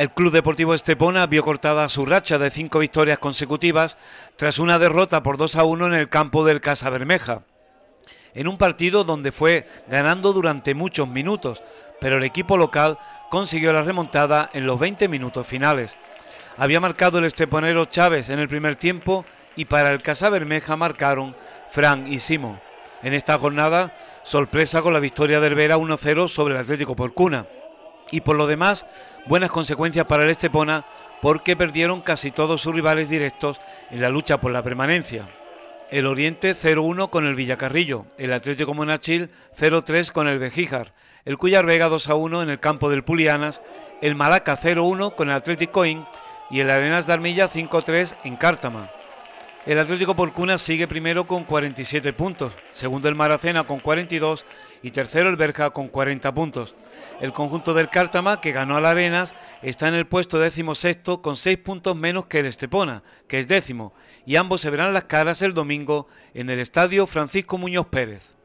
El Club Deportivo Estepona vio cortada su racha de cinco victorias consecutivas tras una derrota por 2 a 1 en el campo del Casa Bermeja. En un partido donde fue ganando durante muchos minutos, pero el equipo local consiguió la remontada en los 20 minutos finales. Había marcado el esteponero Chávez en el primer tiempo y para el Casa Bermeja marcaron Fran y Simo. En esta jornada, sorpresa con la victoria del Vera 1-0 sobre el Atlético Porcuna y por lo demás buenas consecuencias para el Estepona porque perdieron casi todos sus rivales directos en la lucha por la permanencia. El Oriente 0-1 con el Villacarrillo, el Atlético Monachil 0-3 con el Bejíjar, el Cuyar Vega 2-1 en el campo del Pulianas, el Malaca 0-1 con el Atlético Coin y el Arenas de Armilla 5-3 en Cártama. El Atlético Porcuna sigue primero con 47 puntos, segundo el Maracena con 42 y tercero el Berja con 40 puntos. El conjunto del Cártama, que ganó a la Arenas, está en el puesto décimo sexto con 6 puntos menos que el Estepona, que es décimo, y ambos se verán las caras el domingo en el Estadio Francisco Muñoz Pérez.